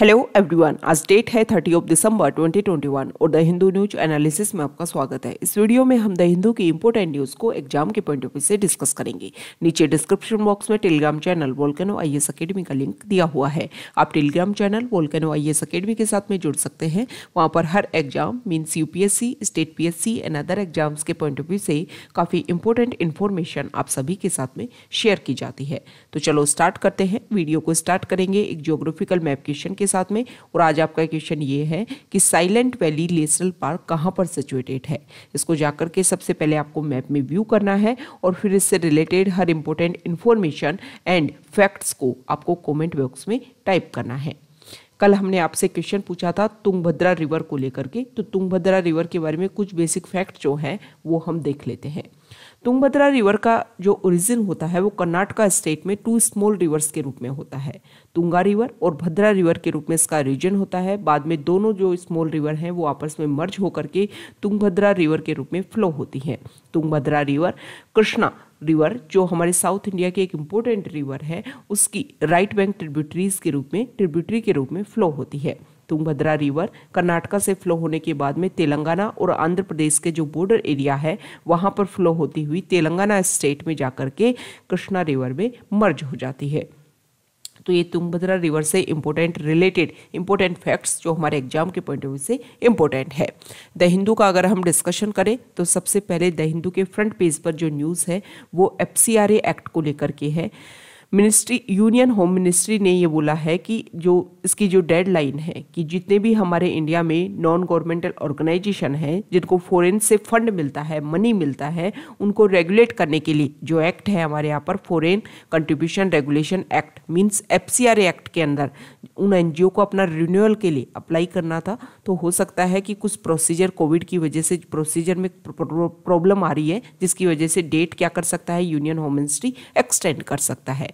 Hello everyone आज date है thirty of December 2021 और द हिंदू न्यूज एनालिसिस में आपका स्वागत है इस वीडियो में हम द हिंदू की इंपोर्टेंट न्यूज़ को एग्जाम के पॉइंट ऑफ व्यू से डिस्कस करेंगे नीचे डिस्क्रिप्शन बॉक्स में Telegram channel Volcano I S Academy का लिंक दिया हुआ है आप Telegram channel Volcano I S Academy के साथ में जुड़ सकते हैं वहाँ पर हर exam means U P S C state P S C and other exams के पॉइंट ऑफ व्यू से काफ़ी इंपोर्टेंट इन्फॉर्मेशन आप सभी के साथ में शेयर की जाती है तो चलो स्टार्ट करते हैं वीडियो को स्टार्ट करेंगे एक जोग्राफिकल मैप क्वेश्चन के के साथ में और आज आपका क्वेश्चन ये है कि साइलेंट वैली नेशनल पार्क कहाँ पर सिचुएटेड है इसको जाकर के सबसे पहले आपको मैप में व्यू करना है और फिर इससे रिलेटेड हर इंपॉर्टेंट इन्फॉर्मेशन एंड फैक्ट्स को आपको कॉमेंट बॉक्स में टाइप करना है कल हमने आपसे क्वेश्चन पूछा था तुंगभद्रा रिवर को लेकर के तो तुंगभद्रा रिवर के बारे में कुछ बेसिक फैक्ट जो हैं वो हम देख लेते हैं तुंगभद्रा रिवर का जो ओरिजिन होता है वो कर्नाटका स्टेट में टू स्मॉल रिवर्स के रूप में होता है तुंगा रिवर और भद्रा रिवर के रूप में इसका रीजन होता है बाद में दोनों जो स्मॉल रिवर हैं वो आपस में मर्ज होकर के तुंगभद्रा रिवर के रूप में फ्लो होती है तुंगभद्रा रिवर कृष्णा रिवर जो हमारे साउथ इंडिया के एक इम्पोर्टेंट रिवर है उसकी राइट बैंक ट्रिब्यूटरीज के रूप में ट्रिब्यूटरी के रूप में फ्लो होती है तुंगभद्रा रिवर कर्नाटका से फ्लो होने के बाद में तेलंगाना और आंध्र प्रदेश के जो बॉर्डर एरिया है वहाँ पर फ्लो होती हुई तेलंगाना स्टेट में जाकर के कृष्णा रिवर में मर्ज हो जाती है तो ये तुंगभद्रा रिवर से इम्पोर्टेंट रिलेटेड इम्पोर्टेंट फैक्ट्स जो हमारे एग्जाम के पॉइंट ऑफ व्यू से इम्पोर्टेंट है द हिंदू का अगर हम डिस्कशन करें तो सबसे पहले द हिंदू के फ्रंट पेज पर जो न्यूज़ है वो एफ एक्ट को लेकर के है मिनिस्ट्री यूनियन होम मिनिस्ट्री ने ये बोला है कि जो इसकी जो डेडलाइन है कि जितने भी हमारे इंडिया में नॉन गवर्नमेंटल ऑर्गेनाइजेशन है जिनको फॉरेन से फंड मिलता है मनी मिलता है उनको रेगुलेट करने के लिए जो एक्ट है हमारे यहाँ पर foreign contribution regulation act means F act के अंदर उन एन को अपना रिन्यूअल के लिए अप्लाई करना था तो हो सकता है कि कुछ प्रोसीजर कोविड की वजह से प्रोसीजर में प्रॉब्लम आ रही है जिसकी वजह से डेट क्या कर सकता है यूनियन होम मिनिस्ट्री एक्सटेंड कर सकता है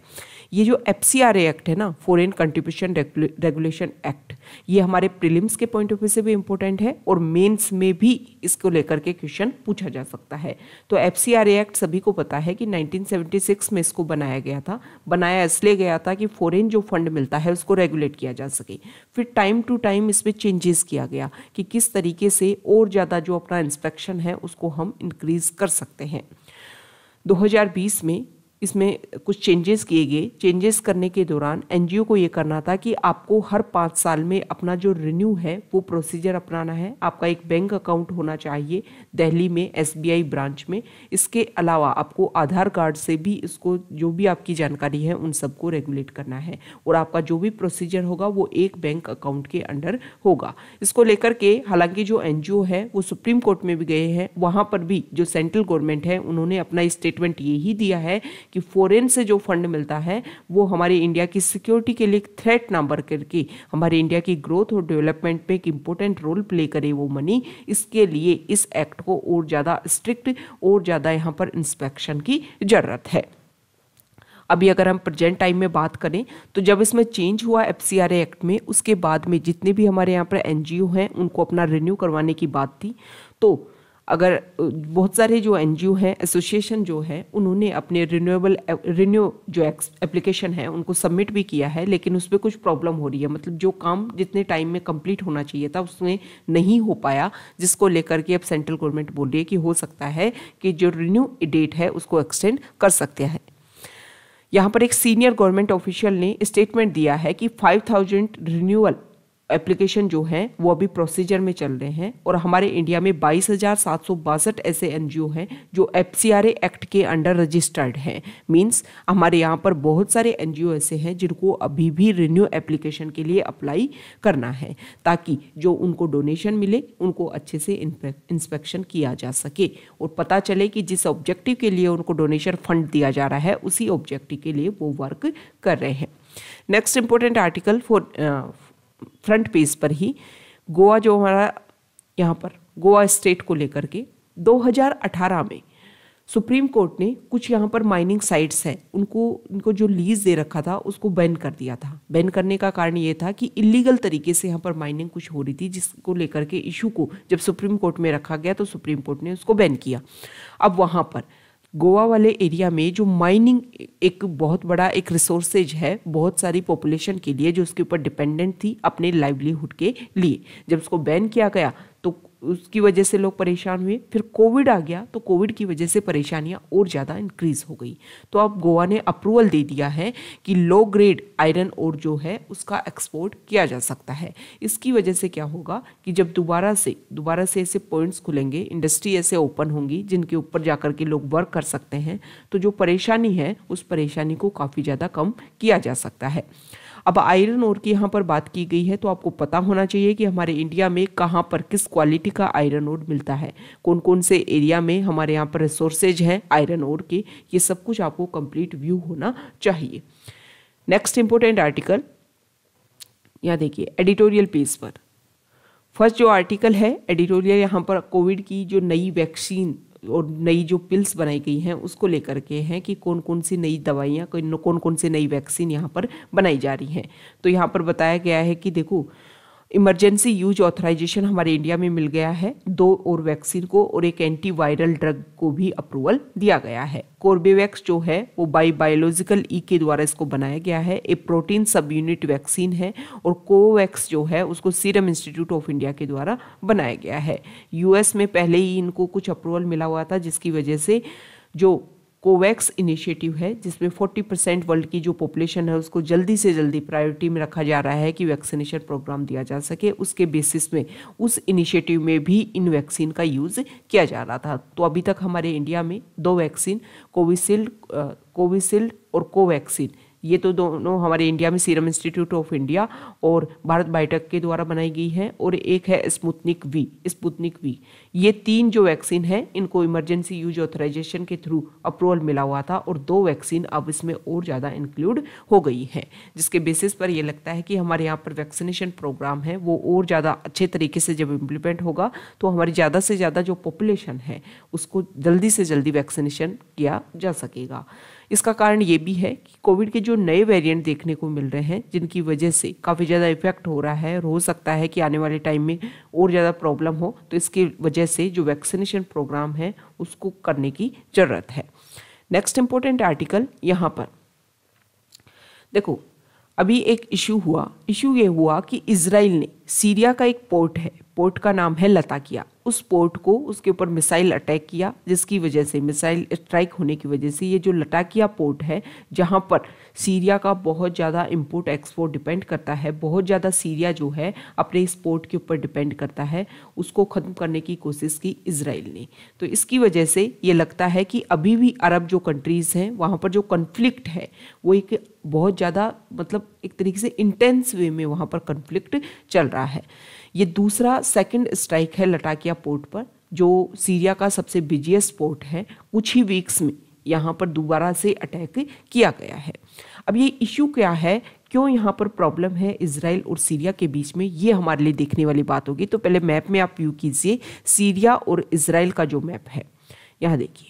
ये जो एफ सी आर एक्ट है ना फॉरेन कंट्रीब्यूशन रेगुलेशन एक्ट ये हमारे प्रीलिम्स के पॉइंट ऑफ व्यू से भी इम्पोर्टेंट है और मेंस में भी इसको लेकर के क्वेश्चन पूछा जा सकता है तो एफ सी आर एक्ट सभी को पता है कि 1976 में इसको बनाया गया था बनाया इसलिए गया था कि फॉरेन जो फंड मिलता है उसको रेगुलेट किया जा सके फिर टाइम टू टाइम इसमें चेंजेस किया गया कि किस तरीके से और ज़्यादा जो अपना इंस्पेक्शन है उसको हम इंक्रीज़ कर सकते हैं 2020 में इसमें कुछ चेंजेस किए गए चेंजेस करने के दौरान एनजीओ को ये करना था कि आपको हर पाँच साल में अपना जो रिन्यू है वो प्रोसीजर अपनाना है आपका एक बैंक अकाउंट होना चाहिए दिल्ली में एसबीआई ब्रांच में इसके अलावा आपको आधार कार्ड से भी इसको जो भी आपकी जानकारी है उन सबको रेगुलेट करना है और आपका जो भी प्रोसीजर होगा वो एक बैंक अकाउंट के अंडर होगा इसको लेकर के हालांकि जो एन है वो सुप्रीम कोर्ट में भी गए हैं वहाँ पर भी जो सेंट्रल गवर्नमेंट है उन्होंने अपना स्टेटमेंट यही दिया है कि फॉरेन से जो फंड मिलता है वो हमारे इंडिया की सिक्योरिटी के लिए थ्रेट ना बन करके हमारे इंडिया की ग्रोथ और डेवलपमेंट में एक इम्पोर्टेंट रोल प्ले करे वो मनी इसके लिए इस एक्ट को और ज़्यादा स्ट्रिक्ट और ज़्यादा यहाँ पर इंस्पेक्शन की ज़रूरत है अभी अगर हम प्रेजेंट टाइम में बात करें तो जब इसमें चेंज हुआ एफ एक्ट में उसके बाद में जितने भी हमारे यहाँ पर एन हैं उनको अपना रिन्यू करवाने की बात थी तो अगर बहुत सारे जो एन हैं एसोसिएशन जो है उन्होंने अपने रिन्यूएबल रिन्यू जो एप्लीकेशन है उनको सबमिट भी किया है लेकिन उस पर कुछ प्रॉब्लम हो रही है मतलब जो काम जितने टाइम में कंप्लीट होना चाहिए था उसमें नहीं हो पाया जिसको लेकर के अब सेंट्रल गवर्नमेंट बोल रही है कि हो सकता है कि जो रिन्यू डेट है उसको एक्सटेंड कर सकते हैं यहाँ पर एक सीनियर गवर्नमेंट ऑफिशियल ने स्टेटमेंट दिया है कि 5000 रिन्यूअल एप्लीकेशन जो है वो अभी प्रोसीजर में चल रहे हैं और हमारे इंडिया में बाईस ऐसे एन हैं जो एफ एक्ट के अंडर रजिस्टर्ड हैं मीन्स हमारे यहाँ पर बहुत सारे एन ऐसे हैं जिनको अभी भी रिन्यू एप्लीकेशन के लिए अप्लाई करना है ताकि जो उनको डोनेशन मिले उनको अच्छे से इंस्पेक्शन किया जा सके और पता चले कि जिस ऑब्जेक्टिव के लिए उनको डोनेशन फंड दिया जा रहा है उसी ऑब्जेक्टिव के लिए वो वर्क कर रहे हैं next important article for front page पर ही गोवा जो हमारा यहाँ पर गोवा स्टेट को लेकर के 2018 में सुप्रीम कोर्ट ने कुछ यहाँ पर माइनिंग साइट्स हैं उनको उनको जो लीज दे रखा था उसको बैन कर दिया था बैन करने का कारण ये था कि इलीगल तरीके से यहाँ पर माइनिंग कुछ हो रही थी जिसको लेकर के इशू को जब सुप्रीम कोर्ट में रखा गया तो सुप्रीम कोर्ट ने उसको बैन किया अब वहाँ पर गोवा वाले एरिया में जो माइनिंग एक बहुत बड़ा एक रिसोर्सेज है बहुत सारी पॉपुलेशन के लिए जो उसके ऊपर डिपेंडेंट थी अपने लाइवलीहुड के लिए जब उसको बैन किया गया तो उसकी वजह से लोग परेशान हुए फिर कोविड आ गया तो कोविड की वजह से परेशानियाँ और ज़्यादा इंक्रीज़ हो गई तो अब गोवा ने अप्रूवल दे दिया है कि लो ग्रेड आयरन और जो है उसका एक्सपोर्ट किया जा सकता है इसकी वजह से क्या होगा कि जब दोबारा से दोबारा से ऐसे पॉइंट्स खुलेंगे इंडस्ट्री ऐसे ओपन होंगी जिनके ऊपर जा के लोग वर्क कर सकते हैं तो जो परेशानी है उस परेशानी को काफ़ी ज़्यादा कम किया जा सकता है अब आयरन ओर की यहाँ पर बात की गई है तो आपको पता होना चाहिए कि हमारे इंडिया में कहाँ पर किस क्वालिटी का आयरन ओर मिलता है कौन कौन से एरिया में हमारे यहाँ पर रिसोर्सेज हैं आयरन ओर के ये सब कुछ आपको कंप्लीट व्यू होना चाहिए नेक्स्ट इंपॉर्टेंट आर्टिकल यहाँ देखिए एडिटोरियल पेज पर फर्स्ट जो आर्टिकल है एडिटोरियल यहाँ पर कोविड की जो नई वैक्सीन और नई जो पिल्स बनाई गई हैं उसको लेकर के हैं कि कौन कौन सी नई दवाइयाँ कौन कौन सी नई वैक्सीन यहाँ पर बनाई जा रही हैं तो यहाँ पर बताया गया है कि देखो इमरजेंसी यूज ऑथराइजेशन हमारे इंडिया में मिल गया है दो और वैक्सीन को और एक एंटीवायरल ड्रग को भी अप्रूवल दिया गया है कोर्बेवैक्स जो है वो बाई बायोलॉजिकल ई के द्वारा इसको बनाया गया है एक प्रोटीन सब यूनिट वैक्सीन है और कोवैक्स जो है उसको सीरम इंस्टीट्यूट ऑफ इंडिया के द्वारा बनाया गया है यूएस में पहले ही इनको कुछ अप्रूवल मिला हुआ था जिसकी वजह से जो कोवैक्स इनिशिएटिव है जिसमें 40 परसेंट वर्ल्ड की जो पॉपुलेशन है उसको जल्दी से जल्दी प्रायोरिटी में रखा जा रहा है कि वैक्सीनेशन प्रोग्राम दिया जा सके उसके बेसिस में उस इनिशिएटिव में भी इन वैक्सीन का यूज़ किया जा रहा था तो अभी तक हमारे इंडिया में दो वैक्सीन कोविशील्ड कोविशील्ड और कोवैक्सीन ये तो दोनों हमारे इंडिया में सीरम इंस्टीट्यूट ऑफ इंडिया और भारत बायोटेक के द्वारा बनाई गई है और एक है स्पुतनिक वी स्पुतनिक वी ये तीन जो वैक्सीन है इनको इमरजेंसी यूज ऑथराइजेशन के थ्रू अप्रूवल मिला हुआ था और दो वैक्सीन अब इसमें और ज़्यादा इंक्लूड हो गई है जिसके बेसिस पर यह लगता है कि हमारे यहाँ पर वैक्सीनेशन प्रोग्राम है वो और ज़्यादा अच्छे तरीके से जब इम्प्लीमेंट होगा तो हमारी ज़्यादा से ज़्यादा जो पॉपुलेशन है उसको जल्दी से जल्दी वैक्सीनेशन किया जा सकेगा इसका कारण ये भी है कि कोविड के जो नए वेरिएंट देखने को मिल रहे हैं जिनकी वजह से काफ़ी ज़्यादा इफेक्ट हो रहा है और हो सकता है कि आने वाले टाइम में और ज़्यादा प्रॉब्लम हो तो इसकी वजह से जो वैक्सीनेशन प्रोग्राम है उसको करने की ज़रूरत है नेक्स्ट इम्पोर्टेंट आर्टिकल यहाँ पर देखो अभी एक इशू हुआ इशू ये हुआ कि इसराइल ने सीरिया का एक पोर्ट है पोर्ट का नाम है लताकिया उस पोर्ट को उसके ऊपर मिसाइल अटैक किया जिसकी वजह से मिसाइल स्ट्राइक होने की वजह से ये जो लटाकिया पोर्ट है जहाँ पर सीरिया का बहुत ज़्यादा इम्पोर्ट एक्सपोर्ट डिपेंड करता है बहुत ज़्यादा सीरिया जो है अपने इस पोर्ट के ऊपर डिपेंड करता है उसको ख़त्म करने की कोशिश की इसराइल ने तो इसकी वजह से ये लगता है कि अभी भी अरब जो कंट्रीज़ हैं वहाँ पर जो कन्फ्लिक्ट है वो एक बहुत ज़्यादा मतलब एक तरीके से इंटेंस वे में वहाँ पर कन्फ्लिक्ट चल रहा है ये दूसरा सेकंड स्ट्राइक है लटाकिया पोर्ट पर जो सीरिया का सबसे बिजिएस्ट पोर्ट है कुछ ही वीक्स में यहाँ पर दोबारा से अटैक किया गया है अब ये इशू क्या है क्यों यहाँ पर प्रॉब्लम है इसराइल और सीरिया के बीच में ये हमारे लिए देखने वाली बात होगी तो पहले मैप में आप व्यू कीजिए सीरिया और इसराइल का जो मैप है यहाँ देखिए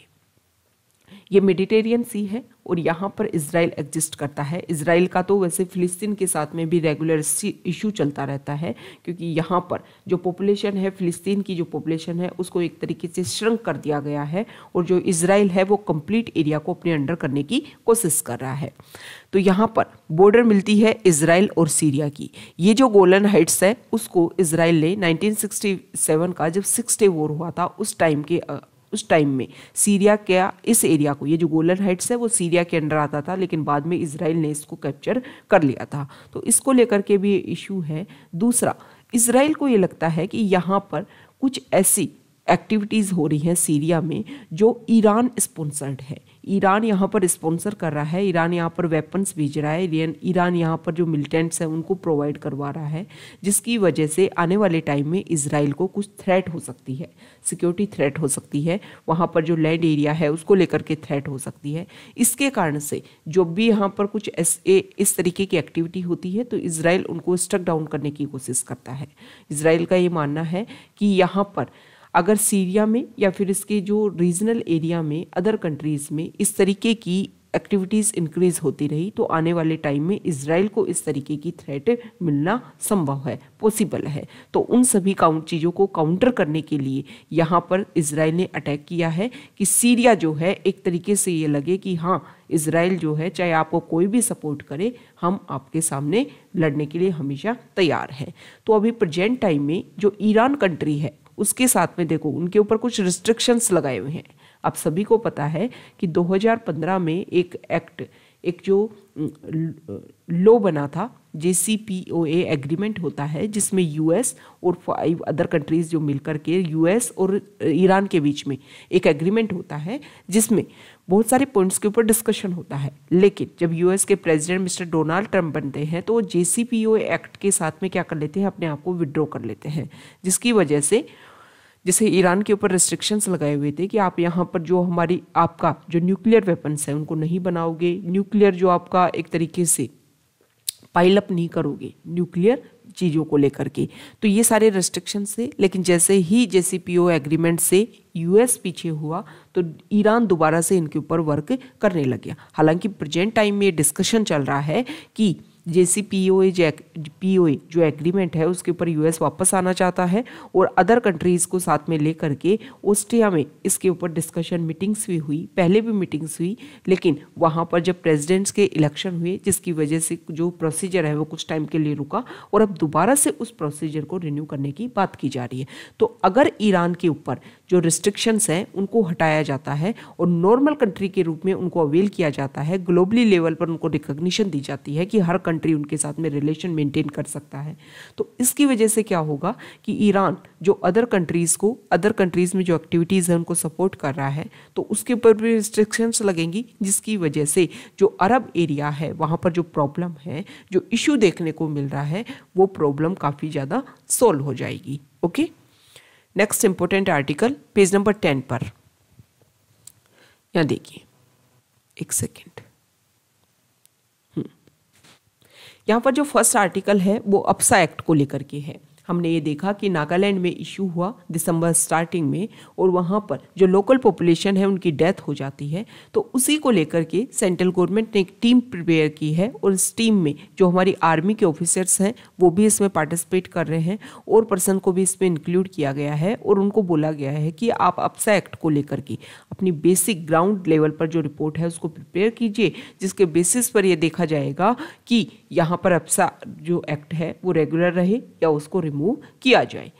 ये मेडिटेरियन सी है और यहाँ पर इसराइल एग्जिस्ट करता है इसराइल का तो वैसे फ़िलिस्तीन के साथ में भी रेगुलर इशू चलता रहता है क्योंकि यहाँ पर जो पॉपुलेशन है फ़िलिस्तीन की जो पॉपुलेशन है उसको एक तरीके से श्रंक कर दिया गया है और जो इसराइल है वो कंप्लीट एरिया को अपने अंडर करने की कोशिश कर रहा है तो यहाँ पर बॉर्डर मिलती है इसराइल और सीरिया की ये जो गोलन हाइट्स है उसको इसराइल ने नाइनटीन का जब सिक्स डे वॉर हुआ था उस टाइम के उस टाइम में सीरिया क्या इस एरिया को ये जो गोलन हाइट्स है वो सीरिया के अंडर आता था लेकिन बाद में इसराइल ने इसको कैप्चर कर लिया था तो इसको लेकर के भी इशू है दूसरा इसराइल को ये लगता है कि यहाँ पर कुछ ऐसी एक्टिविटीज़ हो रही हैं सीरिया में जो ईरान स्पॉन्सर्ड है ईरान यहाँ पर स्पॉन्सर कर रहा है ईरान यहाँ पर वेपन्स भेज रहा है ईरान यहाँ पर जो मिलिटेंट्स हैं उनको प्रोवाइड करवा रहा है जिसकी वजह से आने वाले टाइम में इसराइल को कुछ थ्रेट हो सकती है सिक्योरिटी थ्रेट हो सकती है वहाँ पर जो लैंड एरिया है उसको लेकर के थ्रेट हो सकती है इसके कारण से जब भी यहाँ पर कुछ एस ए, इस तरीके की एक्टिविटी होती है तो इसराइल उनको स्ट्रक डाउन करने की कोशिश करता है इसराइल का ये मानना है कि यहाँ पर अगर सीरिया में या फिर इसके जो रीजनल एरिया में अदर कंट्रीज़ में इस तरीके की एक्टिविटीज़ इंक्रीज होती रही तो आने वाले टाइम में इसराइल को इस तरीके की थ्रेट मिलना संभव है पॉसिबल है तो उन सभी काउंट चीज़ों को काउंटर करने के लिए यहाँ पर इसराइल ने अटैक किया है कि सीरिया जो है एक तरीके से ये लगे कि हाँ इसराइल जो है चाहे आपको कोई भी सपोर्ट करे हम आपके सामने लड़ने के लिए हमेशा तैयार हैं तो अभी प्रजेंट टाइम में जो ईरान कंट्री है उसके साथ में देखो उनके ऊपर कुछ रिस्ट्रिक्शंस लगाए हुए हैं आप सभी को पता है कि 2015 में एक एक्ट एक जो लो बना था जे सी पी ओ एग्रीमेंट होता है जिसमें यूएस और फाइव अदर कंट्रीज़ जो मिलकर के यूएस और ईरान के बीच में एक एग्रीमेंट होता है जिसमें बहुत सारे पॉइंट्स के ऊपर डिस्कशन होता है लेकिन जब यूएस के प्रेसिडेंट मिस्टर डोनाल्ड ट्रंप बनते हैं तो जे सी पी ओ एक्ट के साथ में क्या कर लेते हैं अपने आप को विड्रॉ कर लेते हैं जिसकी वजह से जैसे ईरान के ऊपर रेस्ट्रिक्शंस लगाए हुए थे कि आप यहाँ पर जो हमारी आपका जो न्यूक्लियर वेपन्स है उनको नहीं बनाओगे न्यूक्लियर जो आपका एक तरीके से पाइलअप नहीं करोगे न्यूक्लियर चीज़ों को लेकर के तो ये सारे रेस्ट्रिक्शन से लेकिन जैसे ही जे एग्रीमेंट से यूएस पीछे हुआ तो ईरान दोबारा से इनके ऊपर वर्क करने लग गया हालांकि प्रेजेंट टाइम में ये डिस्कशन चल रहा है कि जे C P O A P O ए जो एग्रीमेंट है उसके ऊपर यूएस वापस आना चाहता है और अदर कंट्रीज़ को साथ में ले करके ऑस्ट्रिया में इसके ऊपर डिस्कशन मीटिंग्स भी हुई पहले भी मीटिंग्स हुई लेकिन वहाँ पर जब प्रेसिडेंट्स के इलेक्शन हुए जिसकी वजह से जो प्रोसीजर है वो कुछ टाइम के लिए रुका और अब दोबारा से उस प्रोसीजर को रिन्यू करने की बात की जा रही है तो अगर ईरान के ऊपर जो रिस्ट्रिक्शंस हैं उनको हटाया जाता है और नॉर्मल कंट्री के रूप में उनको अवेल किया जाता है ग्लोबली लेवल पर उनको रिकग्निशन दी जाती है कि हर कंट्री उनके साथ में रिलेशन मेंटेन कर सकता है तो इसकी वजह से क्या होगा कि ईरान जो अदर कंट्रीज़ को अदर कंट्रीज़ में जो एक्टिविटीज़ हैं उनको सपोर्ट कर रहा है तो उसके ऊपर भी रिस्ट्रिक्शंस लगेंगी जिसकी वजह से जो अरब एरिया है वहाँ पर जो प्रॉब्लम है जो इशू देखने को मिल रहा है वो प्रॉब्लम काफ़ी ज़्यादा सोल्व हो जाएगी okay next important article page number ten पर यहां देखिए एक सेकेंड हम्म। यहां पर जो फर्स्ट आर्टिकल है वो अपसा एक्ट को लेकर के है हमने ये देखा कि नागालैंड में इशू हुआ दिसंबर स्टार्टिंग में और वहाँ पर जो लोकल पॉपुलेशन है उनकी डेथ हो जाती है तो उसी को लेकर के सेंट्रल गवर्नमेंट ने एक टीम प्रिपेयर की है और इस टीम में जो हमारी आर्मी के ऑफिसर्स हैं वो भी इसमें पार्टिसिपेट कर रहे हैं और पर्सन को भी इसमें इंक्लूड किया गया है और उनको बोला गया है कि आप अपसा एक्ट को लेकर के अपनी बेसिक ग्राउंड लेवल पर जो रिपोर्ट है उसको प्रिपेयर कीजिए जिसके बेसिस पर यह देखा जाएगा कि यहाँ पर अपसा जो एक्ट है वो रेगुलर रहे या उसको रिमूव रिमूव किया जाए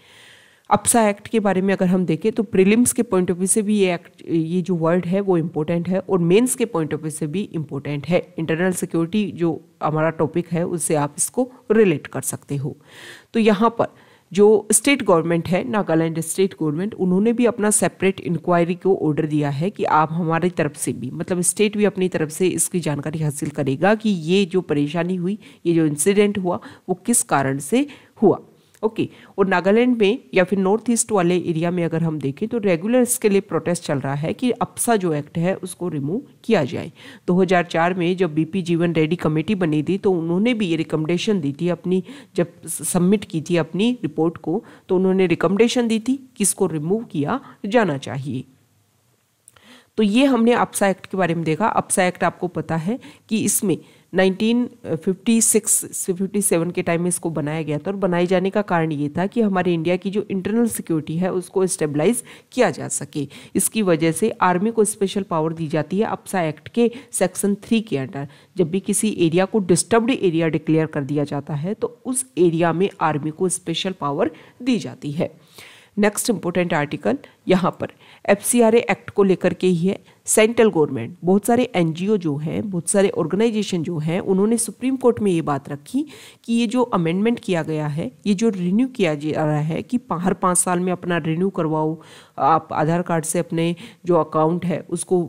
अप्सा एक्ट के बारे में अगर हम देखें तो प्रिलिम्स के पॉइंट ऑफ व्यू से भी ये एक्ट ये जो वर्ड है वो इम्पोर्टेंट है और मेंस के पॉइंट ऑफ व्यू से भी इम्पोर्टेंट है इंटरनल सिक्योरिटी जो हमारा टॉपिक है उससे आप इसको रिलेट कर सकते हो तो यहाँ पर जो स्टेट गवर्नमेंट है नागालैंड स्टेट गवर्नमेंट उन्होंने भी अपना सेपरेट इंक्वायरी को ऑर्डर दिया है कि आप हमारी तरफ से भी मतलब स्टेट भी अपनी तरफ से इसकी जानकारी हासिल करेगा कि ये जो परेशानी हुई ये जो इंसिडेंट हुआ वो किस कारण से हुआ ओके okay. और नागालैंड में या फिर नॉर्थ ईस्ट वाले एरिया में अगर हम देखें तो रेगुलर इसके लिए प्रोटेस्ट चल रहा है कि अपसा जो एक्ट है उसको रिमूव किया जाए 2004 में जब बीपी जीवन रेड्डी कमेटी बनी थी तो उन्होंने भी ये रिकमेंडेशन दी थी अपनी जब सबमिट की थी अपनी रिपोर्ट को तो उन्होंने रिकमेंडेशन दी थी कि इसको रिमूव किया जाना चाहिए तो ये हमने अप्सा एक्ट के बारे में देखा अपसा एक्ट आपको पता है कि इसमें 1956 से 57 के टाइम में इसको बनाया गया था और बनाए जाने का कारण ये था कि हमारे इंडिया की जो इंटरनल सिक्योरिटी है उसको स्टेबलाइज किया जा सके इसकी वजह से आर्मी को स्पेशल पावर दी जाती है अपसा एक्ट के सेक्शन थ्री के अंडर जब भी किसी एरिया को डिस्टर्ब्ड एरिया डिक्लेयर कर दिया जाता है तो उस एरिया में आर्मी को स्पेशल पावर दी जाती है नेक्स्ट इंपोर्टेंट आर्टिकल यहाँ पर एफ एक्ट को लेकर के ही है सेंट्रल गवर्नमेंट बहुत सारे एन जो हैं बहुत सारे ऑर्गेनाइजेशन जो हैं उन्होंने सुप्रीम कोर्ट में ये बात रखी कि ये जो अमेंडमेंट किया गया है ये जो रिन्यू किया जा रहा है कि हर पाँच साल में अपना रिन्यू करवाओ आप आधार कार्ड से अपने जो अकाउंट है उसको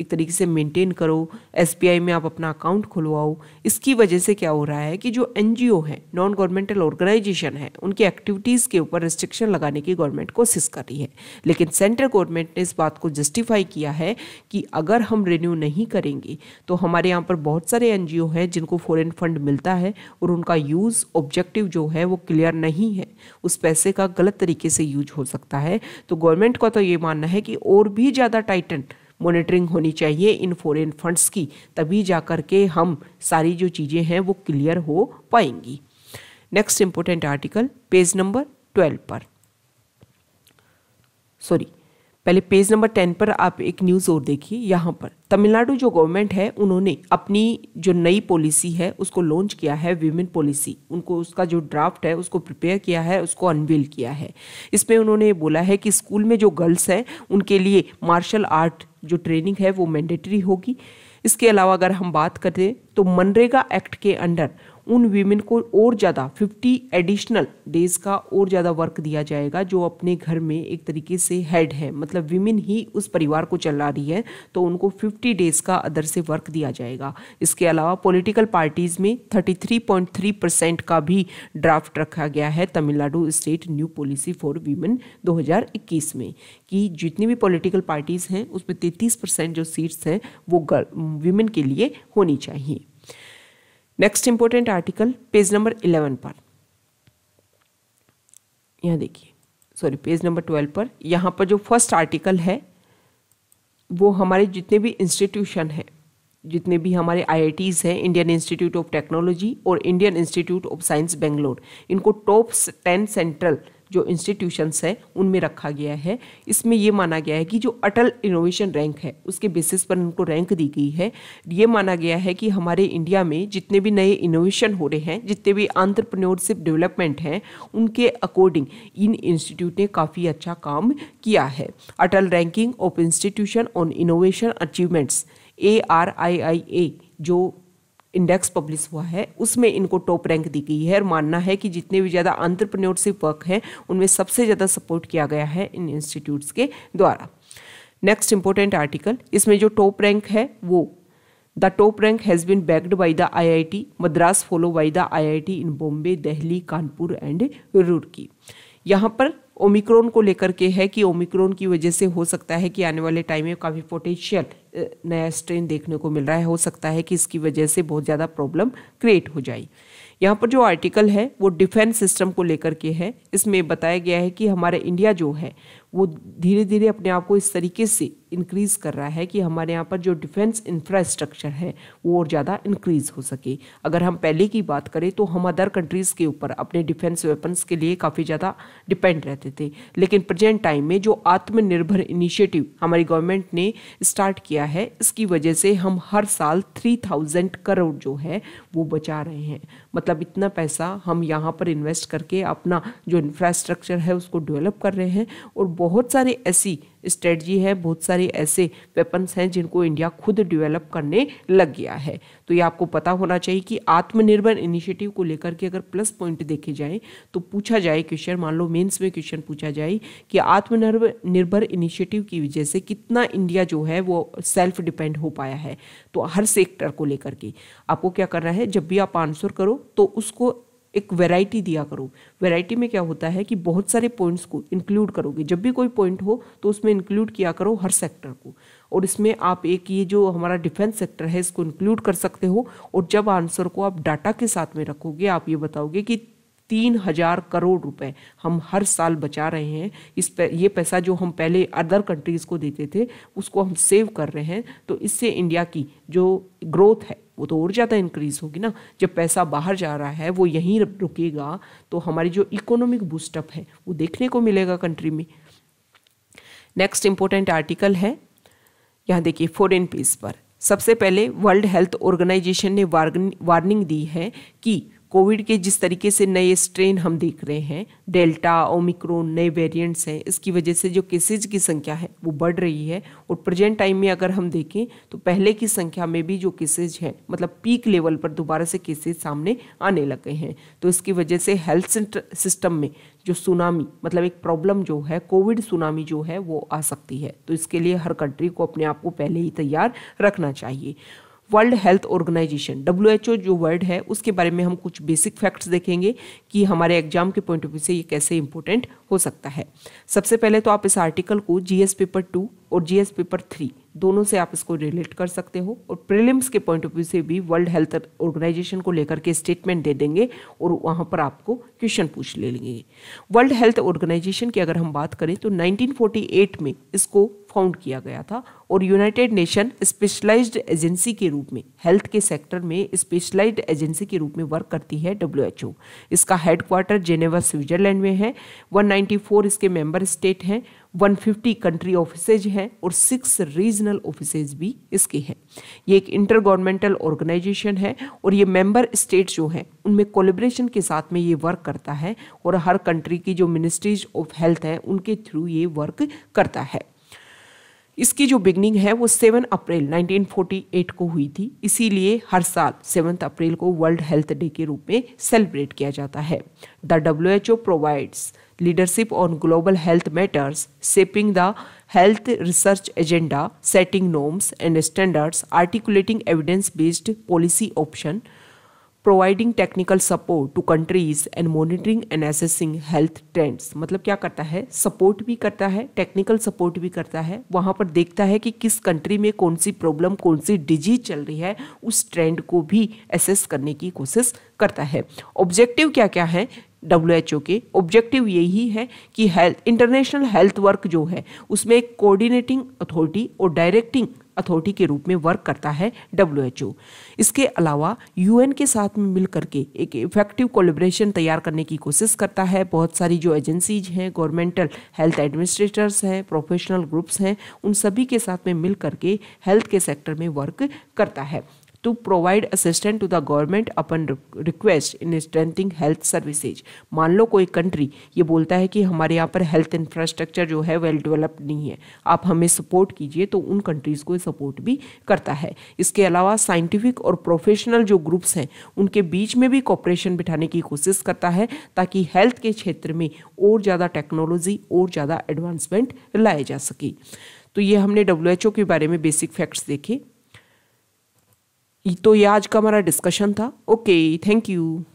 एक तरीके से मेंटेन करो एस में आप अपना अकाउंट खुलवाओ इसकी वजह से क्या हो रहा है कि जो एन है नॉन गवर्नमेंटल ऑर्गेनाइजेशन है उनकी एक्टिविटीज़ के ऊपर रिस्ट्रिक्शन लगाने की गवर्नमेंट कोशिश कर रही है लेकिन सेंट्रल गवर्नमेंट ने इस बात को जस्टिफाई किया है कि अगर हम रिन्यू नहीं करेंगे तो हमारे यहाँ पर बहुत सारे एन हैं जिनको फॉरेन फंड मिलता है और उनका यूज़ ऑब्जेक्टिव जो है वो क्लियर नहीं है उस पैसे का गलत तरीके से यूज हो सकता है तो गवर्नमेंट का तो ये मानना है कि और भी ज़्यादा टाइटन मॉनिटरिंग होनी चाहिए इन फॉरेन फंड्स की तभी जा कर के हम सारी जो चीज़ें हैं वो क्लियर हो पाएंगी next important article page number twelve पर सॉरी पहले पेज नंबर टेन पर आप एक न्यूज़ और देखिए यहाँ पर तमिलनाडु जो गवर्नमेंट है उन्होंने अपनी जो नई पॉलिसी है उसको लॉन्च किया है वीमेन पॉलिसी उनको उसका जो ड्राफ्ट है उसको प्रिपेयर किया है उसको अनवील किया है इसमें उन्होंने बोला है कि स्कूल में जो गर्ल्स हैं उनके लिए मार्शल आर्ट जो ट्रेनिंग है वो मैंडेटरी होगी इसके अलावा अगर हम बात करें तो मनरेगा एक्ट के अंडर उन वीमेन को और ज़्यादा 50 एडिशनल डेज का और ज़्यादा वर्क दिया जाएगा जो अपने घर में एक तरीके से हेड है मतलब वीमेन ही उस परिवार को चला रही है तो उनको 50 डेज का अदर से वर्क दिया जाएगा इसके अलावा पॉलिटिकल पार्टीज़ में 33.3 परसेंट का भी ड्राफ्ट रखा गया है Tamil Nadu state new policy for women दो में कि जितनी भी पॉलिटिकल पार्टीज़ हैं उसमें तैंतीस परसेंट जो सीट्स हैं वो गर्ल वीमेन के लिए होनी चाहिए next important article page number eleven पर यहाँ देखिए सॉरी पेज नंबर ट्वेल्व पर यहाँ पर जो फर्स्ट आर्टिकल है वो हमारे जितने भी इंस्टीट्यूशन हैं जितने भी हमारे आई हैं इंडियन इंस्टीट्यूट ऑफ टेक्नोलॉजी और Indian Institute of Science Bangalore इनको टॉप टेन सेंट्रल जो इंस्टीट्यूशंस हैं उनमें रखा गया है इसमें ये माना गया है कि जो अटल इनोवेशन रैंक है उसके बेसिस पर उनको रैंक दी गई है ये माना गया है कि हमारे इंडिया में जितने भी नए इनोवेशन हो रहे हैं जितने भी आंट्रप्रनोरशिप डेवलपमेंट हैं उनके अकॉर्डिंग इन इंस्टीट्यूट ने काफ़ी अच्छा काम किया है Atal ranking of institution on innovation achievements A R I I A जो इंडेक्स पब्लिश हुआ है उसमें इनको टॉप रैंक दी गई है और मानना है कि जितने भी ज़्यादा अंतरप्रन्योरशिप वर्क हैं उनमें सबसे ज़्यादा सपोर्ट किया गया है इन इंस्टीट्यूट्स के द्वारा नेक्स्ट इंपॉर्टेंट आर्टिकल इसमें जो टॉप रैंक है वो the top rank has been backed by the I I T Madras follow by the I I T in Bombay Delhi Kanpur and Roorkee यहाँ पर ओमिक्रोन को लेकर के है कि ओमिक्रोन की वजह से हो सकता है कि आने वाले टाइम में काफ़ी पोटेंशियल नया स्ट्रेन देखने को मिल रहा है हो सकता है कि इसकी वजह से बहुत ज़्यादा प्रॉब्लम क्रिएट हो जाए यहाँ पर जो आर्टिकल है वो डिफेंस सिस्टम को लेकर के है इसमें बताया गया है कि हमारा इंडिया जो है वो धीरे धीरे अपने आप को इस तरीके से इंक्रीज़ कर रहा है कि हमारे यहाँ पर जो डिफेंस इंफ्रास्ट्रक्चर है वो और ज़्यादा इंक्रीज़ हो सके अगर हम पहले की बात करें तो हम अदर कंट्रीज़ के ऊपर अपने डिफेंस वेपन्स के लिए काफ़ी ज़्यादा डिपेंड रहते थे लेकिन प्रजेंट टाइम में जो आत्मनिर्भर इनिशिएटिव हमारी गवर्नमेंट ने स्टार्ट किया है इसकी वजह से हम हर साल थ्री थाउजेंड करोड़ जो है वो बचा रहे हैं मतलब इतना पैसा हम यहाँ पर इन्वेस्ट करके अपना जो इंफ्रास्ट्रक्चर है उसको डेवलप कर रहे हैं और बहुत सारे ऐसी स्ट्रेटजी है बहुत सारे ऐसे वेपन्स हैं जिनको इंडिया खुद डेवलप करने लग गया है तो ये आपको पता होना चाहिए कि आत्मनिर्भर इनिशिएटिव को लेकर के अगर प्लस पॉइंट देखे जाए तो पूछा जाए क्वेश्चन मान लो मेंस में क्वेश्चन पूछा जाए कि आत्मनिर्भर निर्भर इनिशिएटिव की वजह से कितना इंडिया जो है वो सेल्फ डिपेंड हो पाया है तो हर सेक्टर को लेकर के आपको क्या करना है जब भी आप आंसर करो तो उसको एक वैरायटी दिया करो वैरायटी में क्या होता है कि बहुत सारे पॉइंट्स को इंक्लूड करोगे जब भी कोई पॉइंट हो तो उसमें इंक्लूड किया करो हर सेक्टर को और इसमें आप एक ये जो हमारा डिफेंस सेक्टर है इसको इंक्लूड कर सकते हो और जब आंसर को आप डाटा के साथ में रखोगे आप ये बताओगे कि तीन हजार करोड़ रुपए हम हर साल बचा रहे हैं इस पे, ये पैसा जो हम पहले अदर कंट्रीज़ को देते थे उसको हम सेव कर रहे हैं तो इससे इंडिया की जो ग्रोथ है वो तो और ज़्यादा इंक्रीज़ होगी ना जब पैसा बाहर जा रहा है वो यहीं रुकेगा तो हमारी जो इकोनॉमिक बूस्टअप है वो देखने को मिलेगा कंट्री में नेक्स्ट इंपॉर्टेंट आर्टिकल है यहाँ देखिए फॉरेन पीस पर सबसे पहले वर्ल्ड हेल्थ ऑर्गेनाइजेशन ने वार्निंग दी है कि कोविड के जिस तरीके से नए स्ट्रेन हम देख रहे हैं डेल्टा ओमिक्रोन नए वेरिएंट्स हैं इसकी वजह से जो केसेज की संख्या है वो बढ़ रही है और प्रेजेंट टाइम में अगर हम देखें तो पहले की संख्या में भी जो केसेज हैं मतलब पीक लेवल पर दोबारा से केसेज सामने आने लगे हैं तो इसकी वजह से हेल्थ सिस्टम में जो सुनामी मतलब एक प्रॉब्लम जो है कोविड सुनामी जो है वो आ सकती है तो इसके लिए हर कंट्री को अपने आप को पहले ही तैयार रखना चाहिए वर्ल्ड हेल्थ ऑर्गेनाइजेशन डब्ल्यू जो वर्ड है उसके बारे में हम कुछ बेसिक फैक्ट्स देखेंगे कि हमारे एग्जाम के पॉइंट ऑफ व्यू से ये कैसे इंपॉर्टेंट हो सकता है सबसे पहले तो आप इस आर्टिकल को जी पेपर टू और जीएस पेपर थ्री दोनों से आप इसको रिलेट कर सकते हो और प्रीलिम्स के पॉइंट ऑफ व्यू से भी वर्ल्ड हेल्थ ऑर्गेनाइजेशन को लेकर के स्टेटमेंट दे देंगे और वहाँ पर आपको क्वेश्चन पूछ ले लेंगे वर्ल्ड हेल्थ ऑर्गेनाइजेशन की अगर हम बात करें तो 1948 में इसको फाउंड किया गया था और यूनाइटेड नेशन स्पेशलाइज्ड एजेंसी के रूप में हेल्थ के सेक्टर में स्पेशलाइज्ड एजेंसी के रूप में वर्क करती है ओ इसका हेडक्वार्टर जेनेवा स्विट्जरलैंड में है वन इसके मेंबर स्टेट हैं 150 कंट्री ऑफिसेज हैं और सिक्स रीजनल ऑफिसेज भी इसके हैं ये एक इंटर गवर्नमेंटल ऑर्गेनाइजेशन है और ये मेंबर स्टेट जो हैं उनमें कोलेब्रेशन के साथ में ये वर्क करता है और हर कंट्री की जो मिनिस्ट्रीज ऑफ हेल्थ हैं उनके थ्रू ये वर्क करता है इसकी जो बिगनिंग है वो 7 अप्रैल 1948 को हुई थी इसीलिए हर साल 7 अप्रैल को वर्ल्ड हेल्थ डे के रूप में सेलिब्रेट किया जाता है the W H O provides leadership on global health matters shaping the health research agenda setting norms and standards articulating evidence based policy option providing technical support to countries and monitoring and assessing health trends मतलब क्या करता है support भी करता है technical support भी करता है वहाँ पर देखता है कि किस कंट्री में कौन सी प्रॉब्लम कौन सी डिजीज चल रही है उस ट्रेंड को भी एसेस करने की कोशिश करता है ऑब्जेक्टिव क्या क्या है डब्ल्यू के ऑब्जेक्टिव यही है कि हेल्थ इंटरनेशनल हेल्थ वर्क जो है उसमें एक कोऑर्डिनेटिंग अथॉरिटी और डायरेक्टिंग अथॉरिटी के रूप में वर्क करता है डब्ल्यू इसके अलावा यूएन के साथ में मिल करके एक इफेक्टिव कोलेब्रेशन तैयार करने की कोशिश करता है बहुत सारी जो एजेंसीज हैं गवर्नमेंटल हेल्थ एडमिनिस्ट्रेटर्स हैं प्रोफेशनल ग्रुप्स हैं उन सभी के साथ में मिल करके हेल्थ के सेक्टर में वर्क करता है to provide assistance to the government upon request in strengthening health services मान लो कोई कंट्री ये बोलता है कि हमारे यहाँ पर हेल्थ इंफ्रास्ट्रक्चर जो है वेल डेवलप्ड नहीं है आप हमें सपोर्ट कीजिए तो उन कंट्रीज़ को सपोर्ट भी करता है इसके अलावा साइंटिफिक और प्रोफेशनल जो ग्रुप्स हैं उनके बीच में भी कॉपरेशन बिठाने की कोशिश करता है ताकि हेल्थ के क्षेत्र में और ज़्यादा टेक्नोलॉजी और ज़्यादा एडवांसमेंट लाए जा सके तो ये हमने डब्ल्यू के बारे में बेसिक फैक्ट्स देखे तो ये आज का हमारा डिस्कशन था ओके थैंक यू